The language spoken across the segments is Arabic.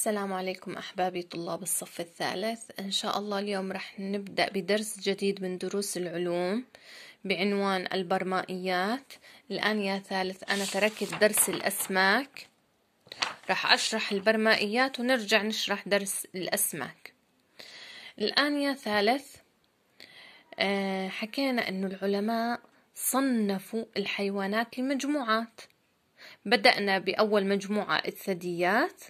السلام عليكم أحبابي طلاب الصف الثالث إن شاء الله اليوم رح نبدأ بدرس جديد من دروس العلوم بعنوان البرمائيات الآن يا ثالث أنا تركت درس الأسماك رح أشرح البرمائيات ونرجع نشرح درس الأسماك الآن يا ثالث آه، حكينا أنه العلماء صنفوا الحيوانات لمجموعات بدأنا بأول مجموعة الثدييات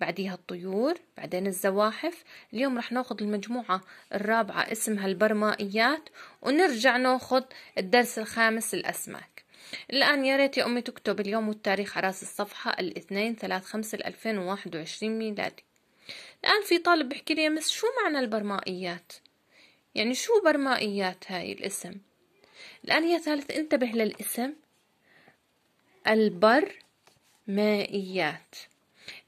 بعديها الطيور بعدين الزواحف اليوم رح ناخد المجموعة الرابعة اسمها البرمائيات ونرجع ناخد الدرس الخامس الأسماك الآن يا ريت يا أمي تكتب اليوم والتاريخ على راس الصفحة الاثنين ثلاث خمسة الألفين وواحد وعشرين ميلادي الآن في طالب بحكي لي مس شو معنى البرمائيات يعني شو برمائيات هاي الاسم الآن يا ثالث انتبه للاسم البر مائيات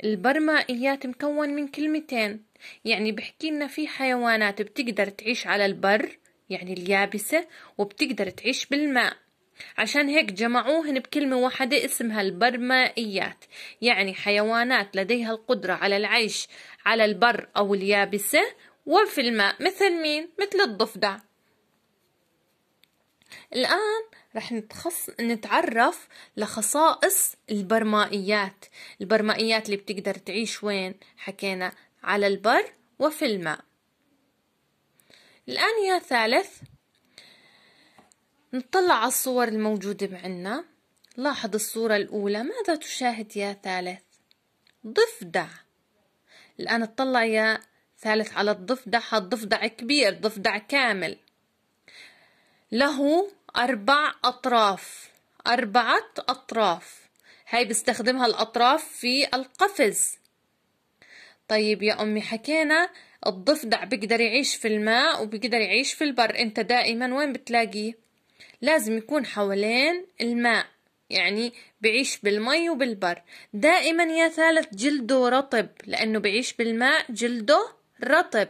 البرمة مكون من كلمتين يعني بحكي لنا في حيوانات بتقدر تعيش على البر يعني اليابسة وبتقدر تعيش بالماء عشان هيك جمعوهن بكلمة واحدة اسمها البرمائيات يعني حيوانات لديها القدرة على العيش على البر أو اليابسة وفي الماء مثل مين؟ مثل الضفدع الآن رح نتخص... نتعرف لخصائص البرمائيات البرمائيات اللي بتقدر تعيش وين حكينا على البر وفي الماء الآن يا ثالث نطلع على الصور الموجودة عنا لاحظ الصورة الأولى ماذا تشاهد يا ثالث ضفدع الآن اطلع يا ثالث على الضفدع هالضفدع كبير ضفدع كامل له أربع أطراف أربعة أطراف هاي بستخدمها الأطراف في القفز طيب يا أمي حكينا الضفدع بيقدر يعيش في الماء وبيقدر يعيش في البر أنت دائما وين بتلاقيه لازم يكون حوالين الماء يعني بعيش بالمي وبالبر دائما يا ثالث جلده رطب لأنه بعيش بالماء جلده رطب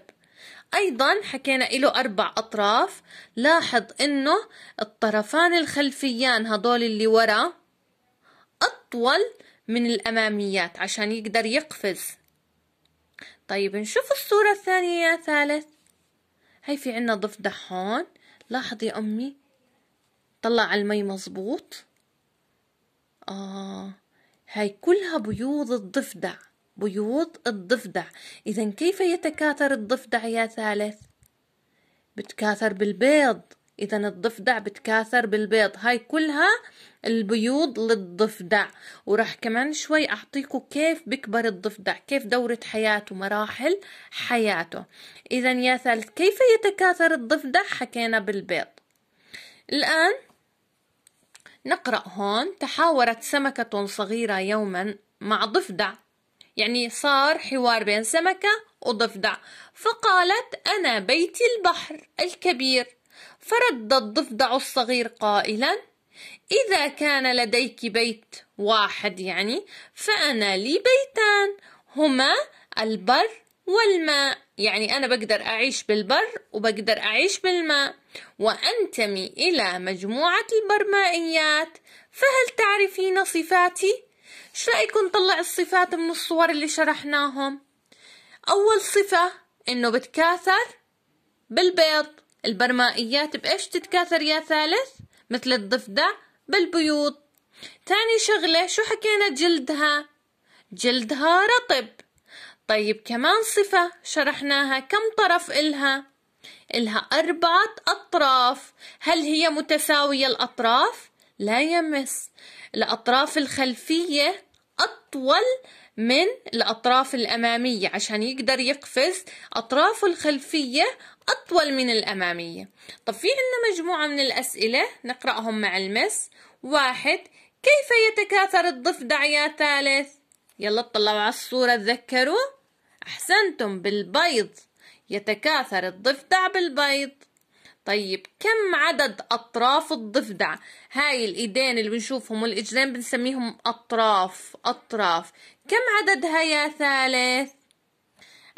أيضا حكينا له أربع أطراف لاحظ أنه الطرفان الخلفيان هدول اللي ورا أطول من الأماميات عشان يقدر يقفز طيب نشوف الصورة الثانية يا ثالث هاي في عنا ضفدع هون لاحظ يا أمي طلع المي مزبوط آه هاي كلها بيوض الضفدع بيوض الضفدع إذا كيف يتكاثر الضفدع يا ثالث بتكاثر بالبيض إذا الضفدع بتكاثر بالبيض هاي كلها البيوض للضفدع وراح كمان شوي أعطيكم كيف بكبر الضفدع كيف دورة حياته مراحل حياته إذا يا ثالث كيف يتكاثر الضفدع حكينا بالبيض الآن نقرأ هون تحاورت سمكة صغيرة يوما مع ضفدع يعني صار حوار بين سمكة وضفدع فقالت أنا بيتي البحر الكبير فرد الضفدع الصغير قائلا إذا كان لديك بيت واحد يعني فأنا لي بيتان هما البر والماء يعني أنا بقدر أعيش بالبر وبقدر أعيش بالماء وأنتمي إلى مجموعة البرمائيات فهل تعرفين صفاتي؟ ايش رايكم نطلع الصفات من الصور اللي شرحناهم اول صفة انه بتكاثر بالبيض البرمائيات بايش تتكاثر يا ثالث مثل الضفدع بالبيوض تاني شغلة شو حكينا جلدها جلدها رطب طيب كمان صفة شرحناها كم طرف إلها إلها أربعة أطراف هل هي متساوية الأطراف؟ لا يمس الأطراف الخلفية أطول من الأطراف الأمامية عشان يقدر يقفز أطرافه الخلفية أطول من الأمامية طب في عندنا مجموعة من الأسئلة نقرأهم مع المس واحد كيف يتكاثر الضفدع يا ثالث يلا اطلعوا على الصورة تذكروا أحسنتم بالبيض يتكاثر الضفدع بالبيض طيب كم عدد أطراف الضفدع هاي الإيدين اللي بنشوفهم والإجرين بنسميهم أطراف أطراف كم عددها يا ثالث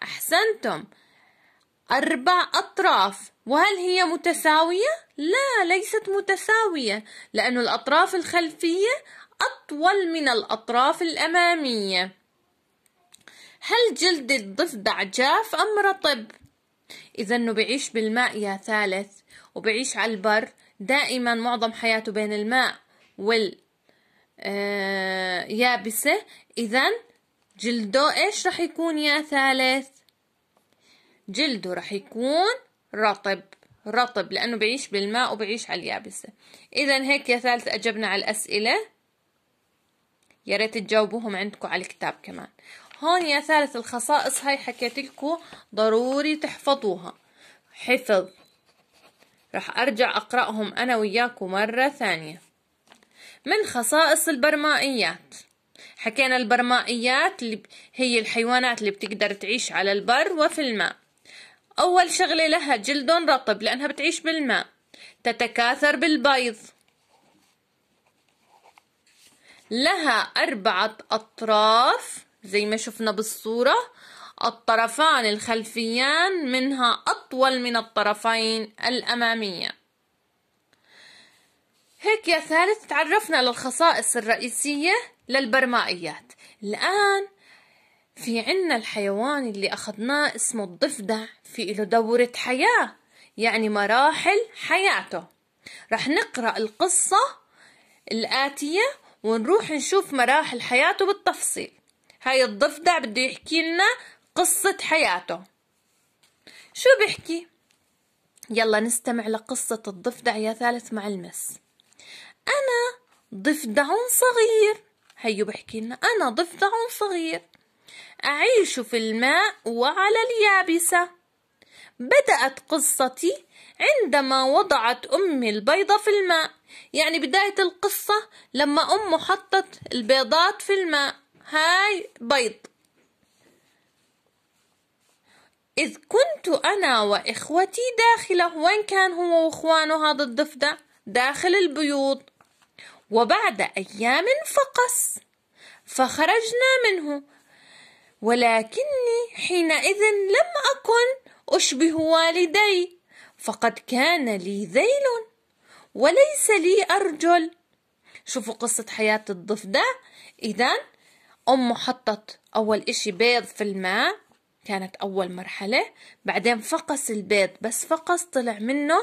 أحسنتم أربع أطراف وهل هي متساوية؟ لا ليست متساوية لأن الأطراف الخلفية أطول من الأطراف الأمامية هل جلد الضفدع جاف أم رطب؟ إذا إنه بعيش بالماء يا ثالث وبعيش على البر دائما معظم حياته بين الماء وال آه يابسة إذا جلده إيش رح يكون يا ثالث جلده رح يكون رطب رطب لأنه بعيش بالماء وبعيش على اليابسة إذا هيك يا ثالث أجبنا على الأسئلة يا ريت تجاوبوهم عندكم على الكتاب كمان هون يا ثالث الخصائص هاي حكيت لكم ضروري تحفظوها حفظ رح أرجع أقرأهم أنا وياكم مرة ثانية من خصائص البرمائيات حكينا البرمائيات اللي هي الحيوانات اللي بتقدر تعيش على البر وفي الماء أول شغلة لها جلد رطب لأنها بتعيش بالماء تتكاثر بالبيض لها أربعة أطراف زي ما شفنا بالصورة الطرفان الخلفيان منها أطول من الطرفين الأمامية هيك يا ثالث تعرفنا للخصائص الرئيسية للبرمائيات الآن في عنا الحيوان اللي أخذناه اسمه الضفدع في له دورة حياة يعني مراحل حياته رح نقرأ القصة الآتية ونروح نشوف مراحل حياته بالتفصيل هاي الضفدع بده يحكي لنا قصة حياته شو بيحكي؟ يلا نستمع لقصة الضفدع يا ثالث مع المس أنا ضفدع صغير هيو بحكي لنا أنا ضفدع صغير أعيش في الماء وعلى اليابسة بدأت قصتي عندما وضعت أمي البيضة في الماء يعني بداية القصة لما أمه حطت البيضات في الماء هاي بيض إذ كنت أنا وإخوتي داخله وين كان هو وإخوانه هذا الضفدع داخل البيوض وبعد أيام فقس فخرجنا منه ولكني حينئذ لم أكن أشبه والدي فقد كان لي ذيل وليس لي أرجل شوفوا قصة حياة الضفدع إذا أمه حطت أول إشي بيض في الماء كانت أول مرحلة بعدين فقس البيض بس فقس طلع منه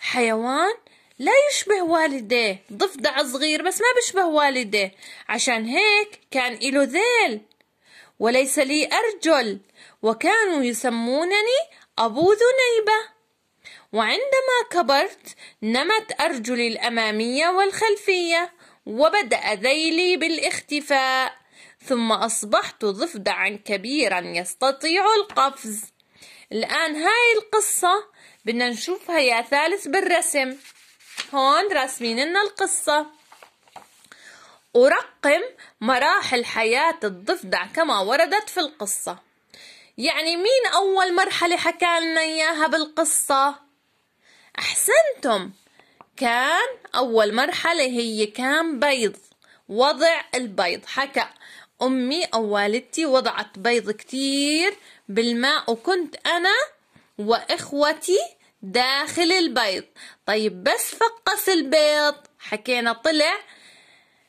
حيوان لا يشبه والديه ضفدع صغير بس ما بيشبه والديه عشان هيك كان إله ذيل وليس لي أرجل وكانوا يسمونني أبو ذنيبة وعندما كبرت نمت أرجلي الأمامية والخلفية وبدأ ذيلي بالاختفاء ثم أصبحت ضفدعا كبيرا يستطيع القفز الآن هاي القصة بدنا نشوفها يا ثالث بالرسم هون راسمين لنا القصة أرقم مراحل حياة الضفدع كما وردت في القصة يعني مين أول مرحلة حكى لنا إياها بالقصة؟ أحسنتم كان أول مرحلة هي كان بيض وضع البيض حكى أمي أو والدتي وضعت بيض كتير بالماء وكنت أنا وإخوتي داخل البيض طيب بس فقس البيض حكينا طلع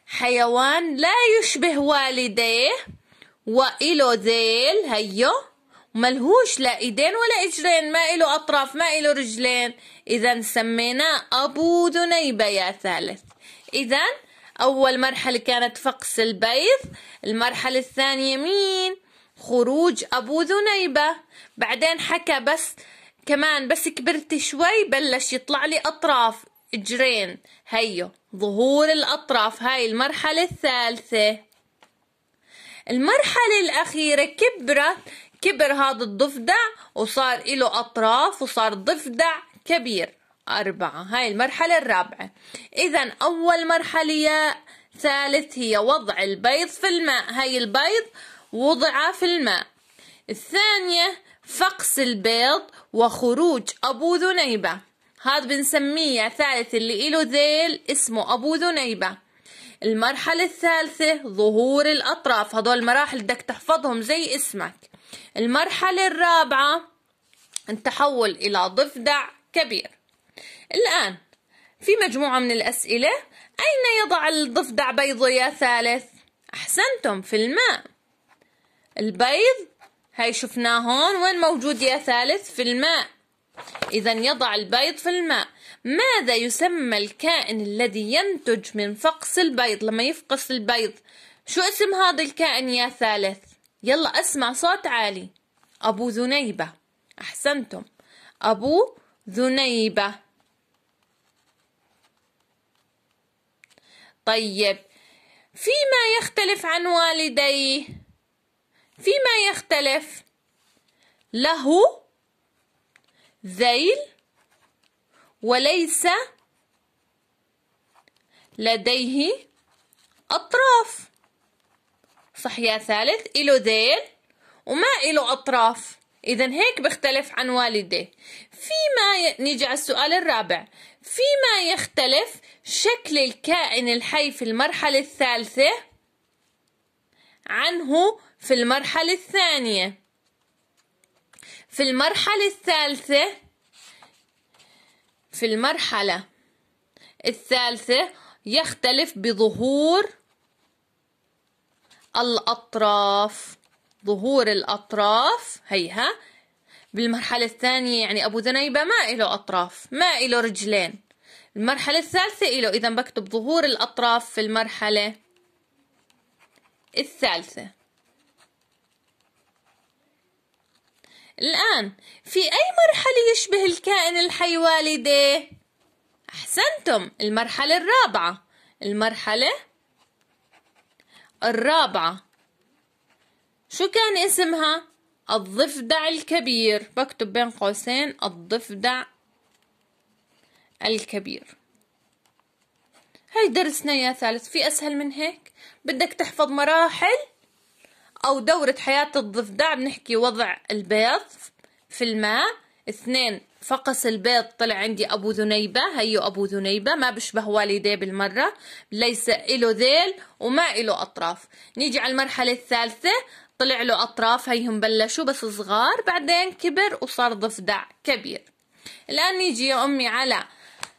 حيوان لا يشبه والديه وإله ذيل هيو ملهوش لا ايدين ولا اجرين ما إله اطراف ما إله رجلين اذا سميناه ابو ذنيبه يا ثالث اذا أول مرحلة كانت فقس البيض المرحلة الثانية مين خروج أبو ذنيبة بعدين حكى بس كمان بس كبرت شوي بلش يطلع لي أطراف إجرين هيو ظهور الأطراف هاي المرحلة الثالثة المرحلة الأخيرة كبرت كبر هذا الضفدع وصار له أطراف وصار ضفدع كبير أربعة هاي المرحلة الرابعة إذا أول مرحلة ياء ثالث هي وضع البيض في الماء هاي البيض وضع في الماء الثانية فقس البيض وخروج أبو ذنيبة هذا بنسميه ثالث اللي إله ذيل اسمه أبو ذنيبة المرحلة الثالثة ظهور الأطراف هدول المراحل بدك تحفظهم زي اسمك المرحلة الرابعة التحول إلى ضفدع كبير الآن في مجموعة من الأسئلة أين يضع الضفدع بيضه يا ثالث؟ أحسنتم في الماء البيض هاي شفناه هون وين موجود يا ثالث في الماء إذا يضع البيض في الماء ماذا يسمى الكائن الذي ينتج من فقس البيض لما يفقس البيض شو اسم هذا الكائن يا ثالث يلا أسمع صوت عالي أبو ذنيبة أحسنتم أبو ذنيبة طيب فيما يختلف عن والديه فيما يختلف له ذيل وليس لديه أطراف صح يا ثالث إله ذيل وما إله أطراف إذا هيك بختلف عن والدي فيما ي... نيجي على السؤال الرابع فيما يختلف شكل الكائن الحي في المرحلة الثالثة عنه في المرحلة الثانية في المرحلة الثالثة في المرحلة الثالثة يختلف بظهور الأطراف ظهور الأطراف هيها بالمرحلة الثانية يعني أبو ذنيبة ما إله أطراف ما إله رجلين المرحلة الثالثة إله إذا بكتب ظهور الأطراف في المرحلة الثالثة الآن في أي مرحلة يشبه الكائن الحي والديه؟ أحسنتم المرحلة الرابعة المرحلة الرابعة شو كان اسمها الضفدع الكبير بكتب بين قوسين الضفدع الكبير هاي درسنا يا ثالث في أسهل من هيك بدك تحفظ مراحل أو دورة حياة الضفدع بنحكي وضع البيض في الماء اثنين فقس البيض طلع عندي أبو ذنيبة هيو أبو ذنيبة ما بشبه والديه بالمرة ليس إله ذيل وما إله أطراف نيجي على المرحلة الثالثة طلع له أطراف هيهم بلشوا بس صغار بعدين كبر وصار ضفدع كبير الآن نيجي يا أمي على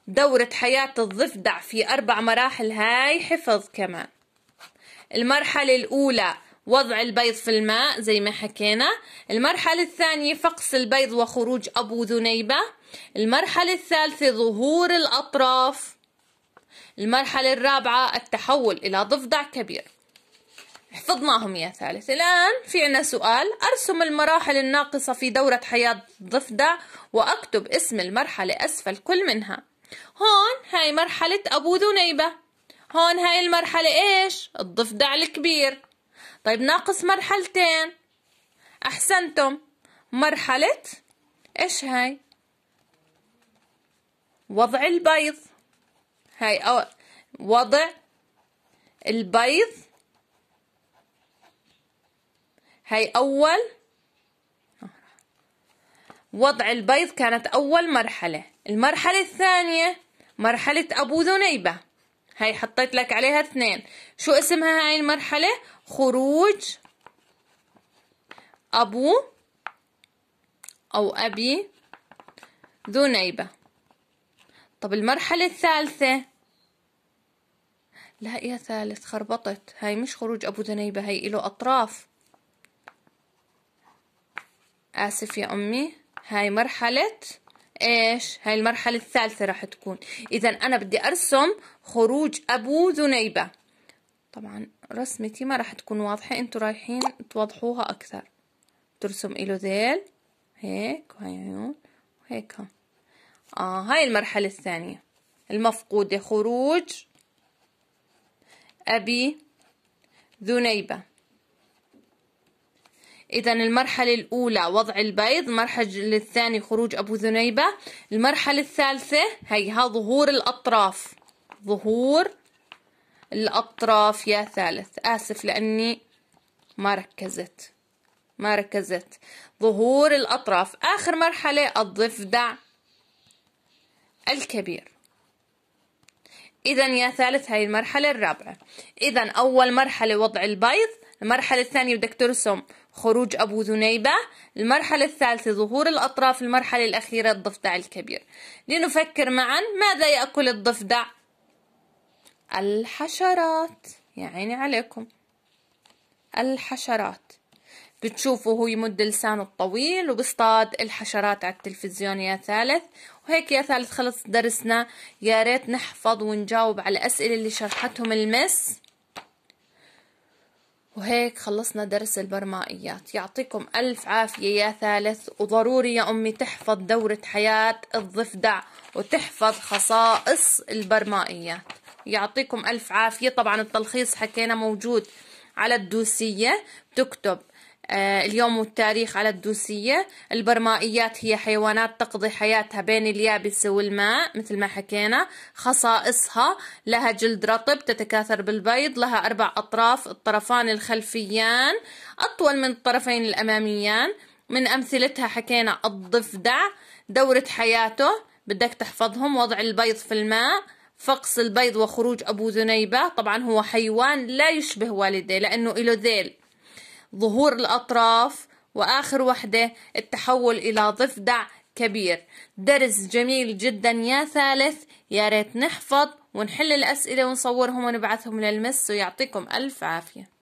دورة حياة الضفدع في أربع مراحل هاي حفظ كمان المرحلة الأولى وضع البيض في الماء زي ما حكينا المرحلة الثانية فقس البيض وخروج أبو ذنيبة المرحلة الثالثة ظهور الأطراف المرحلة الرابعة التحول إلى ضفدع كبير حفظناهم يا ثالث الآن في عنا سؤال أرسم المراحل الناقصة في دورة حياة ضفدع وأكتب اسم المرحلة أسفل كل منها هون هاي مرحلة أبو ذنيبة هون هاي المرحلة إيش؟ الضفدع الكبير طيب ناقص مرحلتين أحسنتم مرحلة إيش هاي؟ وضع البيض هاي أو وضع البيض هاي أول وضع البيض كانت أول مرحلة المرحلة الثانية مرحلة أبو ذنيبة هاي حطيت لك عليها اثنين شو اسمها هاي المرحلة خروج أبو أو أبي ذنيبة طب المرحلة الثالثة لا يا ثالث خربطت هاي مش خروج أبو ذنيبة هاي له أطراف آسف يا أمي هاي مرحلة إيش هاي المرحلة الثالثة راح تكون إذا أنا بدي أرسم خروج أبو ذنيبة طبعا رسمتي ما راح تكون واضحة انتوا رايحين توضحوها أكثر ترسم إله ذيل هيك وهي عيون وهيك ها. آه هاي المرحلة الثانية المفقودة خروج أبي ذنيبة إذا المرحلة الأولى وضع البيض المرحلة الثانية خروج أبو ذنيبة المرحلة الثالثة هيها ظهور الأطراف ظهور الأطراف يا ثالث آسف لأني ما ركزت ما ركزت ظهور الأطراف آخر مرحلة الضفدع الكبير إذا يا ثالث هاي المرحلة الرابعة إذا أول مرحلة وضع البيض المرحلة الثانية بدك ترسم خروج أبو ذنيبة المرحلة الثالثة ظهور الأطراف المرحلة الأخيرة الضفدع الكبير لنفكر معا ماذا يأكل الضفدع الحشرات يا عيني عليكم الحشرات بتشوفوا هو يمد لسانه الطويل وبصطاد الحشرات على التلفزيون يا ثالث وهيك يا ثالث خلص درسنا يا ريت نحفظ ونجاوب على الأسئلة اللي شرحتهم المس وهيك خلصنا درس البرمائيات يعطيكم ألف عافية يا ثالث وضروري يا أمي تحفظ دورة حياة الضفدع وتحفظ خصائص البرمائيات يعطيكم ألف عافية طبعا التلخيص حكينا موجود على الدوسية بتكتب آه، اليوم والتاريخ على الدوسية البرمائيات هي حيوانات تقضي حياتها بين اليابسة والماء مثل ما حكينا خصائصها لها جلد رطب تتكاثر بالبيض لها أربع أطراف الطرفان الخلفيان أطول من الطرفين الأماميان من أمثلتها حكينا الضفدع دورة حياته بدك تحفظهم وضع البيض في الماء فقس البيض وخروج أبو ذنيبة طبعا هو حيوان لا يشبه والديه لأنه إله ذيل ظهور الأطراف وآخر وحدة التحول إلى ضفدع كبير درس جميل جدا يا ثالث يا ريت نحفظ ونحل الأسئلة ونصورهم ونبعثهم للمس ويعطيكم ألف عافية